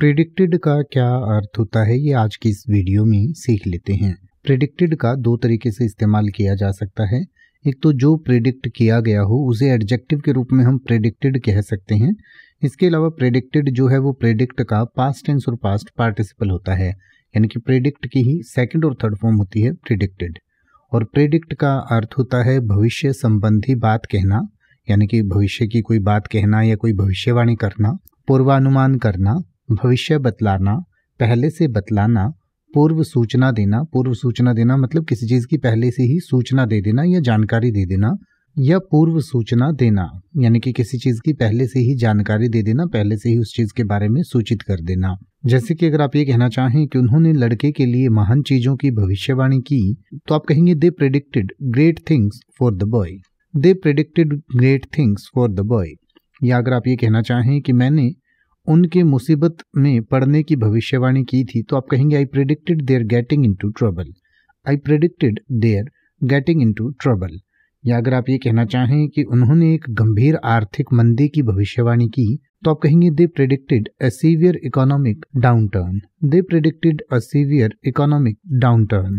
predicted का क्या अर्थ होता है ये आज की इस वीडियो में सीख लेते हैं प्रिडिक्टेड का दो तरीके से इस्तेमाल किया जा सकता है एक तो जो प्रिडिक्ट किया गया हो उसे एडजेक्टिव के रूप में हम प्रिडिक्टेड कह सकते हैं इसके अलावा प्रिडिक्टेड जो है वो प्रिडिक्ट का पास्ट टेंस और पास्ट पार्टिसिपल होता है यानी कि प्रिडिक्ट की ही सेकंड और थर्ड फॉर्म होती है प्रिडिक्टेड और प्रिडिक्ट का अर्थ होता है भविष्य संबंधी बात कहना यानी कि भविष्य की कोई बात कहना या कोई भविष्यवाणी करना पूर्वानुमान करना भविष्य बतलाना पहले से बतलाना पूर्व सूचना देना पूर्व सूचना देना मतलब किसी चीज़ की पहले से ही सूचना दे देना या जानकारी दे देना या पूर्व सूचना देना यानी कि किसी चीज़ की पहले से ही जानकारी दे देना पहले से ही उस चीज़ के बारे में सूचित कर देना जैसे कि अगर आप ये कहना चाहें कि उन्होंने लड़के के लिए महान चीज़ों की भविष्यवाणी की तो आप कहेंगे they predicted great things for the boy they predicted great things for the boy या अगर आप ये कहना चाहें कि मैंने उनके मुसीबत में पड़ने की भविष्यवाणी की थी तो आप कहेंगे I predicted their getting into trouble I predicted their getting into trouble या अगर आप ये कहना चाहें कि उन्होंने एक गंभीर आर्थिक मंदी की भविष्यवाणी की तो आप कहेंगे they predicted a severe economic downturn they predicted a severe economic down turn